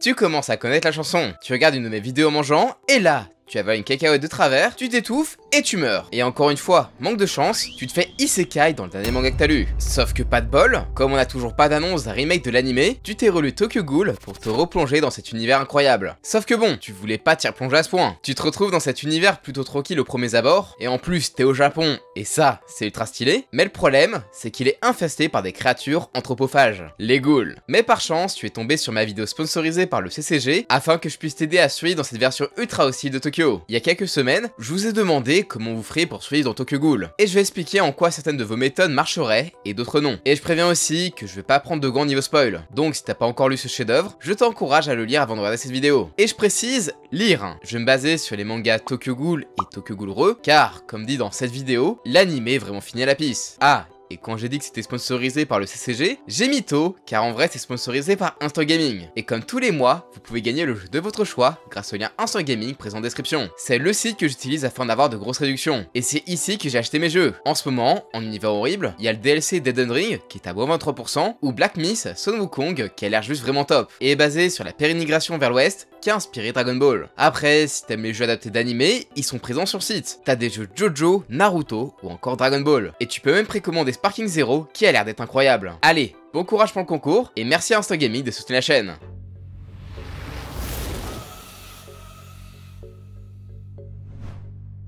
Tu commences à connaître la chanson, tu regardes une de mes vidéos mangeant, et là, tu avales une cacahuète de travers, tu t'étouffes et tu meurs. Et encore une fois, manque de chance, tu te fais isekai dans le dernier manga que t'as lu. Sauf que pas de bol, comme on a toujours pas d'annonce d'un remake de l'animé, tu t'es relu Tokyo Ghoul pour te replonger dans cet univers incroyable. Sauf que bon, tu voulais pas t'y replonger à ce point. Tu te retrouves dans cet univers plutôt tranquille au premier abord, et en plus t'es au Japon, et ça, c'est ultra stylé. Mais le problème, c'est qu'il est infesté par des créatures anthropophages, les ghouls. Mais par chance, tu es tombé sur ma vidéo sponsorisée par le CCG, afin que je puisse t'aider à suivre dans cette version ultra aussi de Tokyo il y a quelques semaines, je vous ai demandé comment vous feriez pour survivre dans Tokyo Ghoul. Et je vais expliquer en quoi certaines de vos méthodes marcheraient et d'autres non. Et je préviens aussi que je vais pas prendre de grands niveau spoil. Donc si t'as pas encore lu ce chef d'œuvre, je t'encourage à le lire avant de regarder cette vidéo. Et je précise, lire. Je me baser sur les mangas Tokyo Ghoul et Tokyo Ghoul Re, car, comme dit dans cette vidéo, l'anime est vraiment fini à la pisse. Ah, et quand j'ai dit que c'était sponsorisé par le CCG, j'ai mis tôt, car en vrai c'est sponsorisé par Instagaming. Et comme tous les mois, vous pouvez gagner le jeu de votre choix grâce au lien Instant présent en description. C'est le site que j'utilise afin d'avoir de grosses réductions. Et c'est ici que j'ai acheté mes jeux. En ce moment, en univers horrible, il y a le DLC Dead Ring qui est à moins 23% ou Black Myth Son Wukong qui a l'air juste vraiment top. Et est basé sur la périnigration vers l'ouest qui a inspiré Dragon Ball. Après, si t'aimes les jeux adaptés d'anime, ils sont présents sur le site. T'as des jeux Jojo, Naruto ou encore Dragon Ball. Et tu peux même précommander Parking Zero qui a l'air d'être incroyable. Allez, bon courage pour le concours et merci à Instagaming de soutenir la chaîne.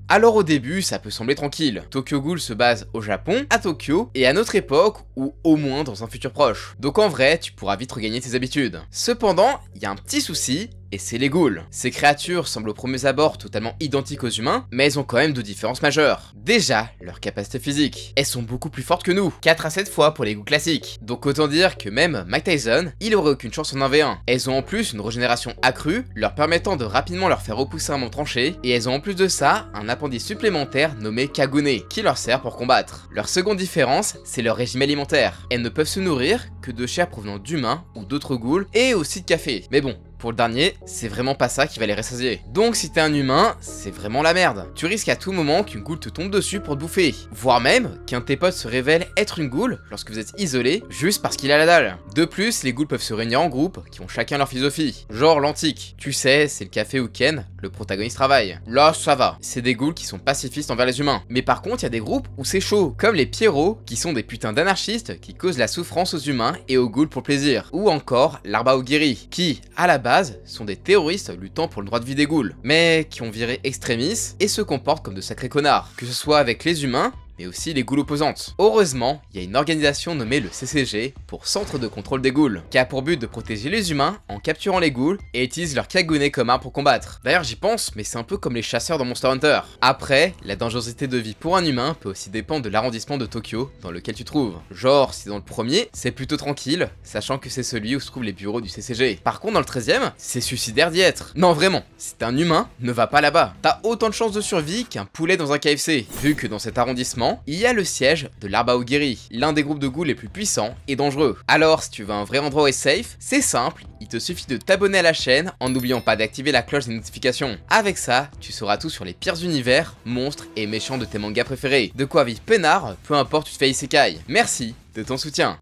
Alors au début, ça peut sembler tranquille. Tokyo Ghoul se base au Japon, à Tokyo et à notre époque ou au moins dans un futur proche. Donc en vrai, tu pourras vite regagner tes habitudes. Cependant, il y a un petit souci, et c'est les ghouls. Ces créatures semblent au premier abord totalement identiques aux humains, mais elles ont quand même deux différences majeures. Déjà, leurs capacité physiques. Elles sont beaucoup plus fortes que nous, 4 à 7 fois pour les ghouls classiques. Donc autant dire que même Mike Tyson, il aurait aucune chance en 1v1. Elles ont en plus une régénération accrue, leur permettant de rapidement leur faire repousser un mont tranché, et elles ont en plus de ça, un appendice supplémentaire nommé Kagune, qui leur sert pour combattre. Leur seconde différence, c'est leur régime alimentaire. Elles ne peuvent se nourrir que de chair provenant d'humains ou d'autres ghouls, et aussi de café. Mais bon, pour le dernier, c'est vraiment pas ça qui va les rassasier. Donc si t'es un humain, c'est vraiment la merde. Tu risques à tout moment qu'une goule te tombe dessus pour te bouffer, voire même qu'un de tes potes se révèle être une goule lorsque vous êtes isolé juste parce qu'il a la dalle. De plus, les ghouls peuvent se réunir en groupe qui ont chacun leur philosophie, genre l'antique. Tu sais, c'est le café où Ken, le protagoniste travaille. Là, ça va. C'est des ghouls qui sont pacifistes envers les humains. Mais par contre, il y a des groupes où c'est chaud, comme les Pierrot, qui sont des putains d'anarchistes qui causent la souffrance aux humains et aux ghouls pour plaisir, ou encore l'Arbaogiri qui, à la base, sont des terroristes luttant pour le droit de vie des ghouls, mais qui ont viré extrémistes et se comportent comme de sacrés connards, que ce soit avec les humains et aussi les ghouls opposantes. Heureusement, il y a une organisation nommée le CCG pour Centre de Contrôle des Ghouls, qui a pour but de protéger les humains en capturant les ghouls et utilise leur kagune comme pour combattre. D'ailleurs j'y pense, mais c'est un peu comme les chasseurs dans Monster Hunter. Après, la dangerosité de vie pour un humain peut aussi dépendre de l'arrondissement de Tokyo dans lequel tu trouves. Genre, si dans le premier, c'est plutôt tranquille, sachant que c'est celui où se trouvent les bureaux du CCG. Par contre, dans le treizième, c'est suicidaire d'y être. Non vraiment, si t'es un humain, ne va pas là-bas. T'as autant de chances de survie qu'un poulet dans un KFC, vu que dans cet arrondissement, il y a le siège de l'Arbaogiri, l'un des groupes de ghouls les plus puissants et dangereux. Alors si tu veux un vrai endroit où est safe, c'est simple, il te suffit de t'abonner à la chaîne en n'oubliant pas d'activer la cloche des notifications. Avec ça, tu sauras tout sur les pires univers, monstres et méchants de tes mangas préférés. De quoi vivre peinard, peu importe tu te fais isekai. Merci de ton soutien.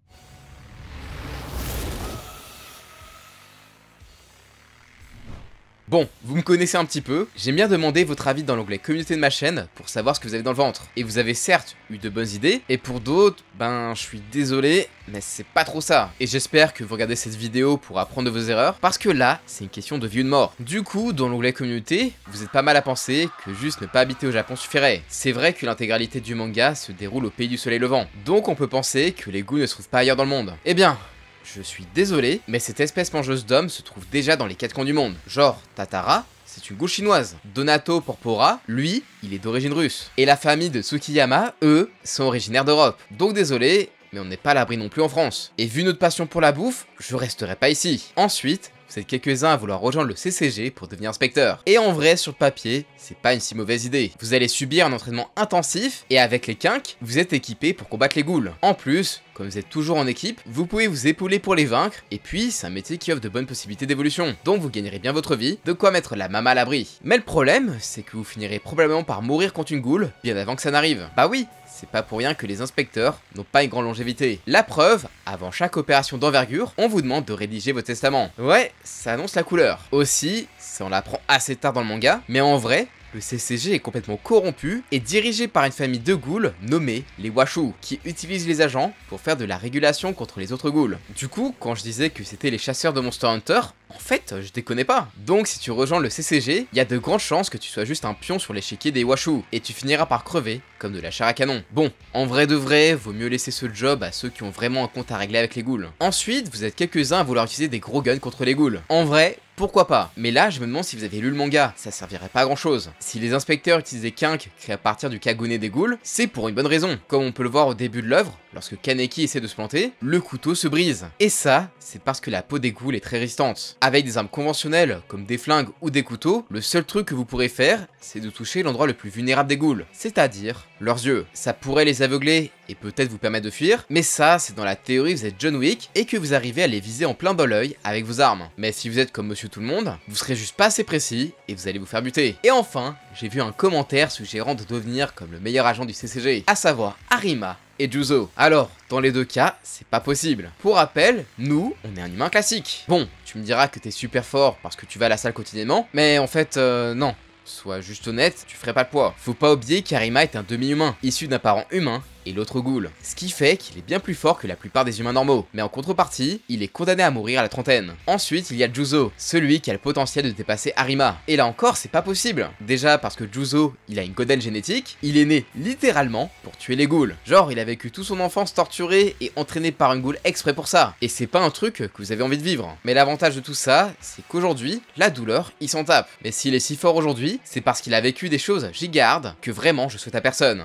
Bon, vous me connaissez un petit peu, j'ai bien demandé votre avis dans l'onglet communauté de ma chaîne pour savoir ce que vous avez dans le ventre. Et vous avez certes eu de bonnes idées, et pour d'autres, ben je suis désolé, mais c'est pas trop ça. Et j'espère que vous regardez cette vidéo pour apprendre de vos erreurs, parce que là, c'est une question de vie ou de mort. Du coup, dans l'onglet communauté, vous êtes pas mal à penser que juste ne pas habiter au Japon suffirait. C'est vrai que l'intégralité du manga se déroule au pays du soleil levant, donc on peut penser que les goûts ne se trouvent pas ailleurs dans le monde. Eh bien, je suis désolé, mais cette espèce mangeuse d'hommes se trouve déjà dans les quatre coins du monde. Genre, Tatara, c'est une gauche chinoise. Donato Porpora, lui, il est d'origine russe. Et la famille de Tsukiyama, eux, sont originaires d'Europe. Donc désolé, mais on n'est pas à l'abri non plus en France. Et vu notre passion pour la bouffe, je resterai pas ici. Ensuite, vous êtes quelques-uns à vouloir rejoindre le CCG pour devenir inspecteur. Et en vrai, sur le papier, c'est pas une si mauvaise idée. Vous allez subir un entraînement intensif, et avec les quinques, vous êtes équipé pour combattre les ghouls. En plus, comme vous êtes toujours en équipe, vous pouvez vous épauler pour les vaincre, et puis c'est un métier qui offre de bonnes possibilités d'évolution, donc vous gagnerez bien votre vie, de quoi mettre la maman à l'abri. Mais le problème, c'est que vous finirez probablement par mourir contre une goule bien avant que ça n'arrive. Bah oui, c'est pas pour rien que les inspecteurs n'ont pas une grande longévité. La preuve, avant chaque opération d'envergure, on vous demande de rédiger votre testament. Ouais, ça annonce la couleur. Aussi, ça on l'apprend assez tard dans le manga, mais en vrai, le CCG est complètement corrompu et dirigé par une famille de ghouls nommée les Washu, qui utilisent les agents pour faire de la régulation contre les autres ghouls. Du coup, quand je disais que c'était les chasseurs de Monster Hunter, en fait, euh, je déconnais pas. Donc si tu rejoins le CCG, il y a de grandes chances que tu sois juste un pion sur l'échiquier des Washu, et tu finiras par crever, comme de la chair à canon. Bon, en vrai de vrai, vaut mieux laisser ce job à ceux qui ont vraiment un compte à régler avec les ghouls. Ensuite, vous êtes quelques-uns à vouloir utiliser des gros guns contre les ghouls. En vrai, pourquoi pas Mais là, je me demande si vous avez lu le manga, ça servirait pas à grand chose. Si les inspecteurs utilisaient Kink créé à partir du cagounet des ghouls, c'est pour une bonne raison. Comme on peut le voir au début de l'œuvre, lorsque Kaneki essaie de se planter, le couteau se brise. Et ça, c'est parce que la peau des ghouls est très résistante. Avec des armes conventionnelles, comme des flingues ou des couteaux, le seul truc que vous pourrez faire, c'est de toucher l'endroit le plus vulnérable des ghouls, c'est-à-dire leurs yeux. Ça pourrait les aveugler et peut-être vous permettre de fuir, mais ça, c'est dans la théorie vous êtes John Wick et que vous arrivez à les viser en plein bol oeil avec vos armes. Mais si vous êtes comme monsieur tout le monde, vous serez juste pas assez précis et vous allez vous faire buter. Et enfin, j'ai vu un commentaire suggérant de devenir comme le meilleur agent du CCG, à savoir Arima, et Juzo. Alors, dans les deux cas, c'est pas possible. Pour rappel, nous, on est un humain classique. Bon, tu me diras que t'es super fort parce que tu vas à la salle quotidiennement, mais en fait, euh, non. Sois juste honnête, tu ferais pas le poids. Faut pas oublier qu'Arima est un demi-humain, issu d'un parent humain et l'autre ghoul. Ce qui fait qu'il est bien plus fort que la plupart des humains normaux, mais en contrepartie, il est condamné à mourir à la trentaine. Ensuite, il y a Juzo, celui qui a le potentiel de dépasser Arima. Et là encore, c'est pas possible. Déjà parce que Juzo, il a une goden génétique, il est né littéralement pour tuer les ghouls. Genre, il a vécu toute son enfance torturé et entraîné par un ghoul exprès pour ça. Et c'est pas un truc que vous avez envie de vivre. Mais l'avantage de tout ça, c'est qu'aujourd'hui, la douleur, il s'en tape. Mais s'il est si fort aujourd'hui, c'est parce qu'il a vécu des choses gigardes que vraiment je souhaite à personne.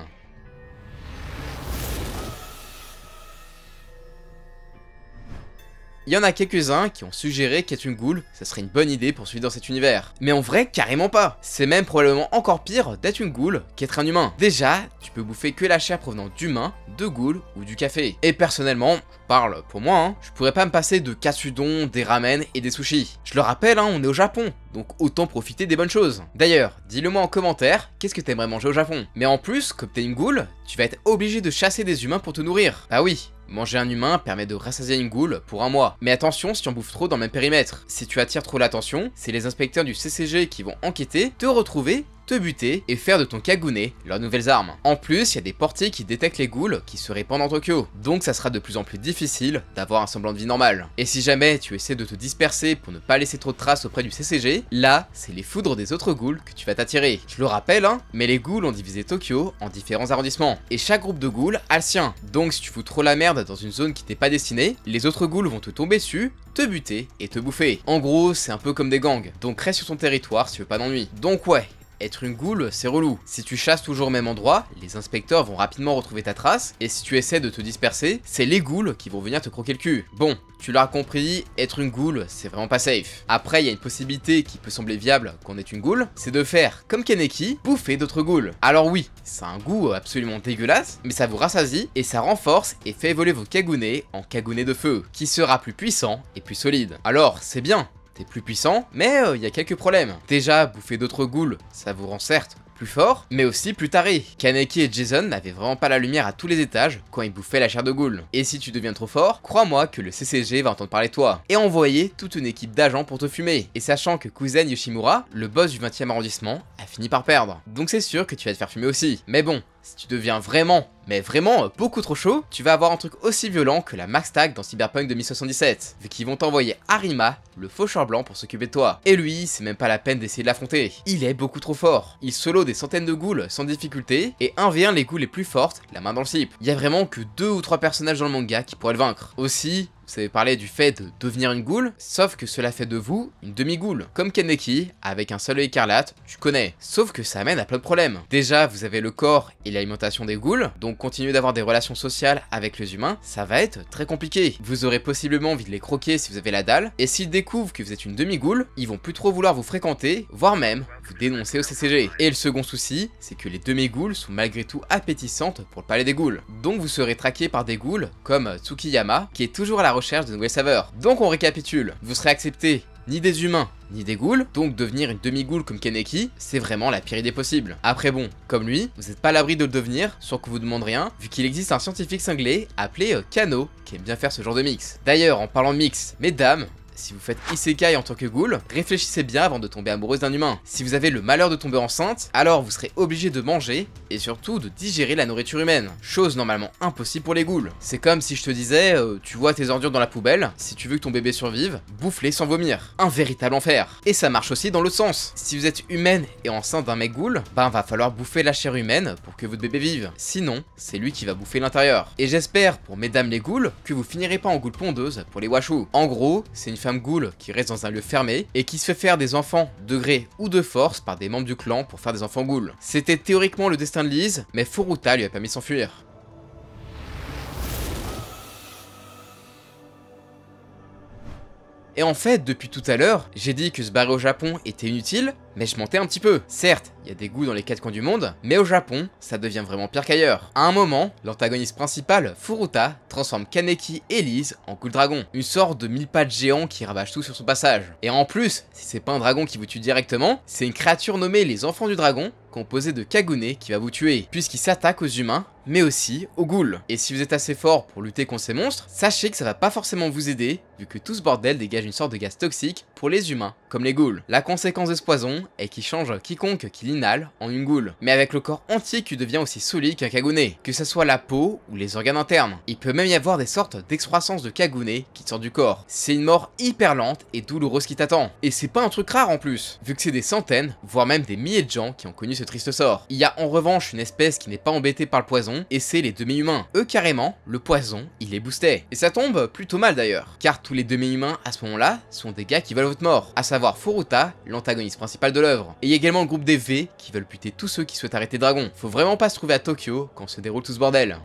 Il y en a quelques-uns qui ont suggéré qu'être une goule, ça serait une bonne idée pour suivre dans cet univers. Mais en vrai, carrément pas. C'est même probablement encore pire d'être une goule qu'être un humain. Déjà, tu peux bouffer que la chair provenant d'humains, de ghouls ou du café. Et personnellement, parle pour moi, hein, je pourrais pas me passer de katsudon, des ramen et des sushis. Je le rappelle, hein, on est au Japon, donc autant profiter des bonnes choses. D'ailleurs, dis-le moi en commentaire, qu'est-ce que t'aimerais manger au Japon Mais en plus, comme t'es une goule, tu vas être obligé de chasser des humains pour te nourrir. Bah oui, Manger un humain permet de rassasier une goule pour un mois. Mais attention si on bouffe trop dans le même périmètre. Si tu attires trop l'attention, c'est les inspecteurs du CCG qui vont enquêter, te retrouver te buter et faire de ton Kagune leurs nouvelles armes. En plus, il y a des portiers qui détectent les ghouls qui se répandent en Tokyo, donc ça sera de plus en plus difficile d'avoir un semblant de vie normale. Et si jamais tu essaies de te disperser pour ne pas laisser trop de traces auprès du CCG, là, c'est les foudres des autres ghouls que tu vas t'attirer. Je le rappelle, hein, mais les ghouls ont divisé Tokyo en différents arrondissements, et chaque groupe de ghouls a le sien. Donc si tu fous trop la merde dans une zone qui t'est pas destinée, les autres ghouls vont te tomber dessus te buter et te bouffer. En gros, c'est un peu comme des gangs, donc reste sur ton territoire si tu veux pas d'ennui. Donc ouais, être une goule, c'est relou. Si tu chasses toujours au même endroit, les inspecteurs vont rapidement retrouver ta trace, et si tu essaies de te disperser, c'est les goules qui vont venir te croquer le cul. Bon, tu l'as compris, être une goule, c'est vraiment pas safe. Après, il y a une possibilité qui peut sembler viable qu'on est une goule, c'est de faire, comme Kaneki, bouffer d'autres goules. Alors oui, c'est un goût absolument dégueulasse, mais ça vous rassasie, et ça renforce et fait évoluer vos kagounets en cagounets de feu, qui sera plus puissant et plus solide. Alors, c'est bien, t'es plus puissant, mais il euh, y a quelques problèmes. Déjà, bouffer d'autres ghouls, ça vous rend certes plus fort, mais aussi plus taré. Kaneki et Jason n'avaient vraiment pas la lumière à tous les étages quand ils bouffaient la chair de ghoul. Et si tu deviens trop fort, crois-moi que le CCG va entendre parler de toi et envoyer toute une équipe d'agents pour te fumer. Et sachant que Kuzen Yoshimura, le boss du 20e arrondissement, a fini par perdre. Donc c'est sûr que tu vas te faire fumer aussi. Mais bon, si tu deviens vraiment, mais vraiment beaucoup trop chaud, tu vas avoir un truc aussi violent que la Max Tag dans Cyberpunk 2077, vu qu'ils vont t'envoyer Arima, le faucheur blanc, pour s'occuper de toi. Et lui, c'est même pas la peine d'essayer de l'affronter, il est beaucoup trop fort. Il solo des centaines de ghouls sans difficulté, et 1 les ghouls les plus fortes, la main dans le slip. Il y a vraiment que deux ou trois personnages dans le manga qui pourraient le vaincre. Aussi, vous avez parlé du fait de devenir une goule, sauf que cela fait de vous une demi-goule. Comme Keneki avec un seul écarlate, tu connais. Sauf que ça amène à plein de problèmes. Déjà, vous avez le corps et l'alimentation des goules, donc continuer d'avoir des relations sociales avec les humains, ça va être très compliqué. Vous aurez possiblement envie de les croquer si vous avez la dalle, et s'ils découvrent que vous êtes une demi-goule, ils vont plus trop vouloir vous fréquenter, voire même vous dénoncer au CCG. Et le second souci, c'est que les demi goules sont malgré tout appétissantes pour le palais des goules. Donc vous serez traqué par des goules comme Tsukiyama, qui est toujours à la recherche de nouvelles saveurs. Donc on récapitule, vous serez accepté ni des humains, ni des ghouls, donc devenir une demi-ghoul comme Kaneki, c'est vraiment la pire idée possible. Après bon, comme lui, vous n'êtes pas à l'abri de le devenir, sans que vous demande rien, vu qu'il existe un scientifique cinglé appelé euh, Kano, qui aime bien faire ce genre de mix. D'ailleurs, en parlant mix, mesdames, si vous faites isekai en tant que ghoul, réfléchissez bien avant de tomber amoureuse d'un humain. Si vous avez le malheur de tomber enceinte, alors vous serez obligé de manger et surtout de digérer la nourriture humaine. Chose normalement impossible pour les ghouls. C'est comme si je te disais, euh, tu vois tes ordures dans la poubelle, si tu veux que ton bébé survive, bouffe-les sans vomir. Un véritable enfer. Et ça marche aussi dans l'autre sens. Si vous êtes humaine et enceinte d'un mec ghoul, ben va falloir bouffer la chair humaine pour que votre bébé vive. Sinon, c'est lui qui va bouffer l'intérieur. Et j'espère, pour mesdames les ghouls, que vous finirez pas en ghoul pondeuse pour les washu. En gros, c'est une femme ghoul qui reste dans un lieu fermé et qui se fait faire des enfants de gré ou de force par des membres du clan pour faire des enfants ghouls. C'était théoriquement le destin de Lise, mais Furuta lui a permis de s'enfuir. Et en fait, depuis tout à l'heure, j'ai dit que se barrer au Japon était inutile, mais je mentais un petit peu. Certes, il y a des goûts dans les quatre coins du monde, mais au Japon, ça devient vraiment pire qu'ailleurs. À un moment, l'antagoniste principal, Furuta, transforme Kaneki et Lise en coup de dragon, une sorte de mille pattes géant qui ravage tout sur son passage. Et en plus, si c'est pas un dragon qui vous tue directement, c'est une créature nommée les enfants du dragon composé de Kagune qui va vous tuer, puisqu'il s'attaque aux humains, mais aussi aux ghouls. Et si vous êtes assez fort pour lutter contre ces monstres, sachez que ça va pas forcément vous aider, vu que tout ce bordel dégage une sorte de gaz toxique pour les humains, comme les ghouls. La conséquence de ce poison est qu'il change quiconque qui l'inhale en une goule. mais avec le corps entier qui devient aussi solide qu'un cagounet, que ce soit la peau ou les organes internes. Il peut même y avoir des sortes d'excroissances de cagounet qui sortent du corps. C'est une mort hyper lente et douloureuse qui t'attend. Et c'est pas un truc rare en plus, vu que c'est des centaines, voire même des milliers de gens qui ont connu ce triste sort. Il y a en revanche une espèce qui n'est pas embêtée par le poison, et c'est les demi-humains. Eux carrément, le poison, il les boostait. Et ça tombe plutôt mal d'ailleurs, car tous les demi-humains à ce moment-là sont des gars qui veulent votre mort, à savoir Furuta, l'antagoniste principal de l'œuvre. Et également le groupe des V qui veulent buter tous ceux qui souhaitent arrêter Dragon. Faut vraiment pas se trouver à Tokyo quand se déroule tout ce bordel.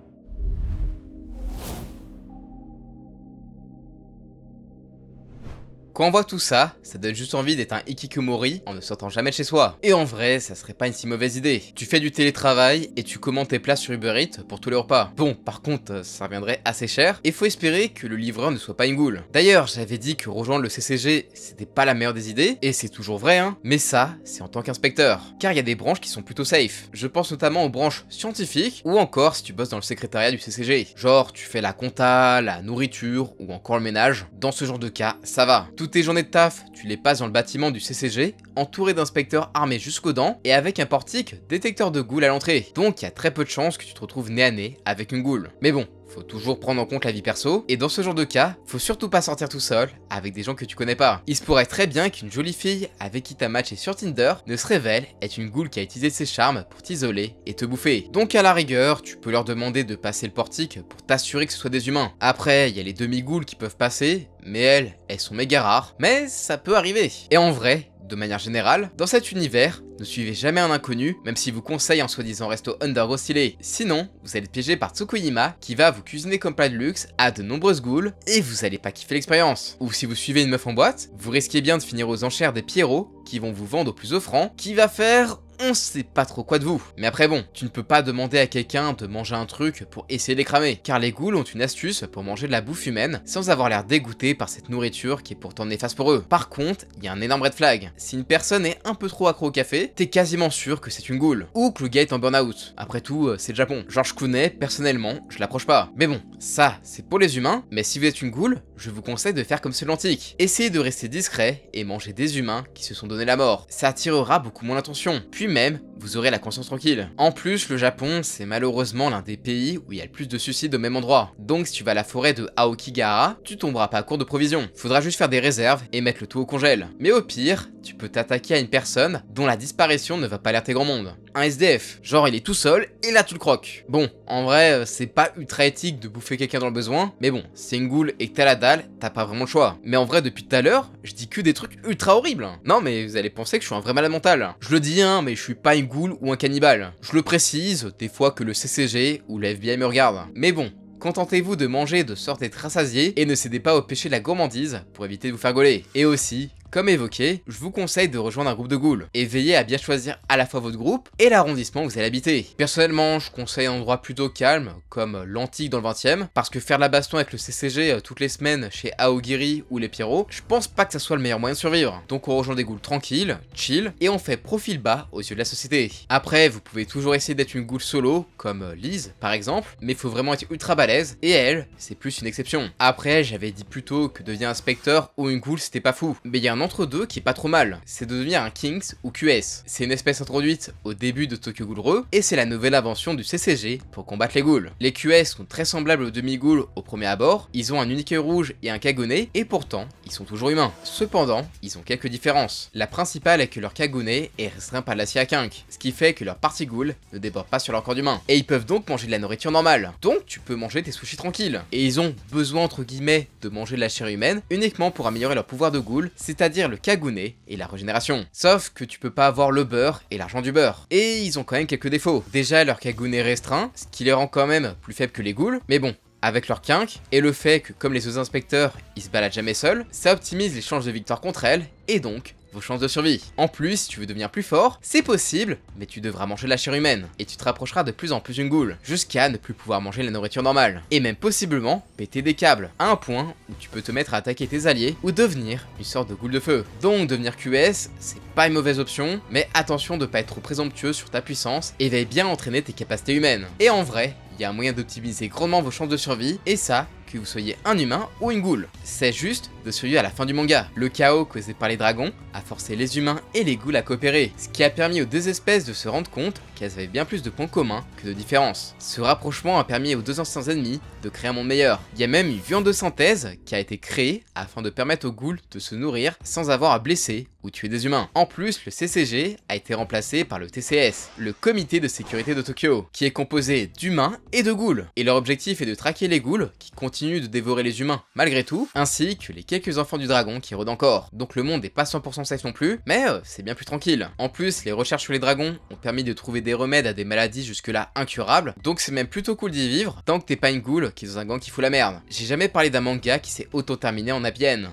Quand on voit tout ça, ça donne juste envie d'être un hikikomori en ne sortant jamais chez soi. Et en vrai, ça serait pas une si mauvaise idée. Tu fais du télétravail et tu commandes tes places sur Uber Eats pour tous les repas. Bon, par contre, ça reviendrait assez cher et faut espérer que le livreur ne soit pas une goule. D'ailleurs, j'avais dit que rejoindre le CCG, c'était pas la meilleure des idées, et c'est toujours vrai, hein. Mais ça, c'est en tant qu'inspecteur. Car il y a des branches qui sont plutôt safe. Je pense notamment aux branches scientifiques ou encore si tu bosses dans le secrétariat du CCG. Genre, tu fais la compta, la nourriture ou encore le ménage. Dans ce genre de cas, ça va. Toutes tes journées de taf, tu les passes dans le bâtiment du CCG, entouré d'inspecteurs armés jusqu'aux dents et avec un portique détecteur de goules à l'entrée. Donc il y a très peu de chances que tu te retrouves nez à nez avec une goule. Mais bon, faut toujours prendre en compte la vie perso, et dans ce genre de cas, faut surtout pas sortir tout seul avec des gens que tu connais pas. Il se pourrait très bien qu'une jolie fille avec qui t'as matché sur Tinder ne se révèle être une goule qui a utilisé ses charmes pour t'isoler et te bouffer. Donc à la rigueur, tu peux leur demander de passer le portique pour t'assurer que ce soit des humains. Après, il y a les demi-goules qui peuvent passer, mais elles, elles sont méga rares, mais ça peut arriver. Et en vrai, de manière générale, dans cet univers, ne suivez jamais un inconnu, même si vous conseille en soi-disant resto under oscillé. Sinon, vous allez être piégé par Tsukuyima, qui va vous cuisiner comme plat de luxe à de nombreuses goules, et vous n'allez pas kiffer l'expérience. Ou si vous suivez une meuf en boîte, vous risquez bien de finir aux enchères des Pierrot, qui vont vous vendre au plus offrant, qui va faire on sait pas trop quoi de vous. Mais après bon, tu ne peux pas demander à quelqu'un de manger un truc pour essayer de les cramer, car les ghouls ont une astuce pour manger de la bouffe humaine sans avoir l'air dégoûté par cette nourriture qui est pourtant néfaste pour eux. Par contre, il y a un énorme red flag. Si une personne est un peu trop accro au café, t'es quasiment sûr que c'est une goule, ou que le gars est en burn-out. Après tout, euh, c'est le Japon. je connais, personnellement, je l'approche pas. Mais bon, ça, c'est pour les humains, mais si vous êtes une goule, je vous conseille de faire comme c'est l'antique. Essayez de rester discret et manger des humains qui se sont donné la mort. Ça attirera beaucoup moins l'attention. Puis même, vous aurez la conscience tranquille. En plus, le Japon, c'est malheureusement l'un des pays où il y a le plus de suicides au même endroit. Donc si tu vas à la forêt de Aokigahara, tu tomberas pas à court de provisions. Faudra juste faire des réserves et mettre le tout au congèle. Mais au pire, tu peux t'attaquer à une personne dont la disparition ne va pas alerter grand monde un SDF. Genre, il est tout seul, et là, tu le croques. Bon, en vrai, euh, c'est pas ultra éthique de bouffer quelqu'un dans le besoin, mais bon, c'est une goule et que t'as la dalle, t'as pas vraiment le choix. Mais en vrai, depuis tout à l'heure, je dis que des trucs ultra horribles. Hein. Non, mais vous allez penser que je suis un vrai malade mental. Je le dis, hein, mais je suis pas une goule ou un cannibale. Je le précise, des fois que le CCG ou l'FBI me regarde. Mais bon, contentez-vous de manger de sorte d'être rassasié et ne cédez pas au péché de la gourmandise pour éviter de vous faire gauler. Et aussi, comme évoqué, je vous conseille de rejoindre un groupe de ghouls, et veillez à bien choisir à la fois votre groupe et l'arrondissement où vous allez habiter. Personnellement, je conseille un endroit plutôt calme, comme l'Antique dans le 20ème, parce que faire de la baston avec le CCG euh, toutes les semaines chez Aogiri ou les Pierrot, je pense pas que ça soit le meilleur moyen de survivre. Donc on rejoint des ghouls tranquilles, chill, et on fait profil bas aux yeux de la société. Après, vous pouvez toujours essayer d'être une ghoul solo, comme Lise par exemple, mais faut vraiment être ultra balèze, et elle, c'est plus une exception. Après, j'avais dit plutôt que devenir inspecteur ou une ghoul c'était pas fou, mais il y a un entre-deux qui est pas trop mal, c'est de devenir un Kings ou QS. C'est une espèce introduite au début de Tokyo Ghoul et c'est la nouvelle invention du CCG pour combattre les ghouls. Les QS sont très semblables aux demi-ghouls au premier abord, ils ont un unique rouge et un Kagone, et pourtant, ils sont toujours humains. Cependant, ils ont quelques différences. La principale est que leur kagoné est restreint par l'acier à quinque, ce qui fait que leur partie ghoul ne déborde pas sur leur corps d'humain, et ils peuvent donc manger de la nourriture normale. Donc tu peux manger tes sushis tranquilles. Et ils ont besoin entre guillemets de manger de la chair humaine uniquement pour améliorer leur pouvoir de ghoul, c'est-à-dire dire le kagounet et la régénération. Sauf que tu peux pas avoir le beurre et l'argent du beurre. Et ils ont quand même quelques défauts. Déjà leur cagounet restreint, ce qui les rend quand même plus faibles que les ghouls, mais bon, avec leur quinque, et le fait que comme les autres inspecteurs, ils se baladent jamais seuls, ça optimise les chances de victoire contre elles, et donc vos chances de survie. En plus, si tu veux devenir plus fort, c'est possible, mais tu devras manger de la chair humaine, et tu te rapprocheras de plus en plus d'une goule, jusqu'à ne plus pouvoir manger la nourriture normale, et même possiblement péter des câbles, à un point où tu peux te mettre à attaquer tes alliés ou devenir une sorte de goule de feu. Donc devenir QS, c'est pas une mauvaise option, mais attention de pas être trop présomptueux sur ta puissance, et veille bien entraîner tes capacités humaines. Et en vrai, il y a un moyen d'optimiser grandement vos chances de survie, et ça, que vous soyez un humain ou une goule. C'est juste de celui à la fin du manga. Le chaos causé par les dragons a forcé les humains et les ghouls à coopérer, ce qui a permis aux deux espèces de se rendre compte qu'elles avaient bien plus de points communs que de différences. Ce rapprochement a permis aux deux anciens ennemis de créer un monde meilleur. Il y a même une viande de synthèse qui a été créée afin de permettre aux ghouls de se nourrir sans avoir à blesser ou tuer des humains. En plus, le CCG a été remplacé par le TCS, le Comité de Sécurité de Tokyo, qui est composé d'humains et de ghouls. Et leur objectif est de traquer les goules qui continuent de dévorer les humains malgré tout, ainsi que les quelques enfants du dragon qui rôdent encore. Donc le monde n'est pas 100% safe non plus, mais euh, c'est bien plus tranquille. En plus, les recherches sur les dragons ont permis de trouver des remèdes à des maladies jusque-là incurables, donc c'est même plutôt cool d'y vivre, tant que t'es pas une goule qui est dans un gang qui fout la merde. J'ai jamais parlé d'un manga qui s'est auto-terminé en abienne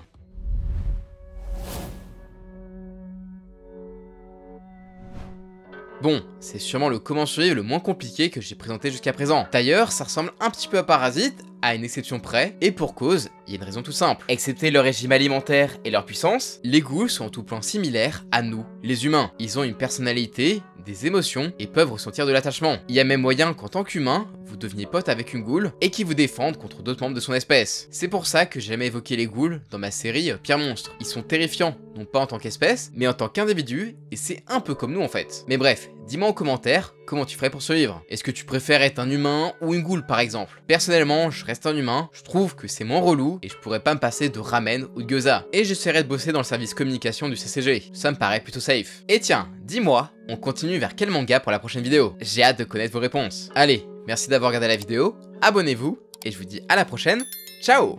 Bon, c'est sûrement le comment survivre le moins compliqué que j'ai présenté jusqu'à présent. D'ailleurs, ça ressemble un petit peu à Parasite, à une exception près, et pour cause, il y a une raison tout simple. Excepté leur régime alimentaire et leur puissance, les ghouls sont en tout point similaires à nous, les humains. Ils ont une personnalité, des émotions et peuvent ressentir de l'attachement. Il y a même moyen qu'en tant qu'humain, vous deveniez pote avec une goule et qu'ils vous défendent contre d'autres membres de son espèce. C'est pour ça que j'ai jamais évoqué les ghouls dans ma série euh, Pierre Monstre. Ils sont terrifiants, non pas en tant qu'espèce, mais en tant qu'individu, et c'est un peu comme nous en fait. Mais bref, dis-moi en commentaire comment tu ferais pour ce livre. Est-ce que tu préfères être un humain ou une goule par exemple Personnellement, je reste un humain, je trouve que c'est moins relou et je pourrais pas me passer de ramen ou de gyoza. Et j'essaierai de bosser dans le service communication du CCG. Ça me paraît plutôt safe. Et tiens, dis-moi, on continue vers quel manga pour la prochaine vidéo J'ai hâte de connaître vos réponses. Allez, merci d'avoir regardé la vidéo, abonnez-vous, et je vous dis à la prochaine, ciao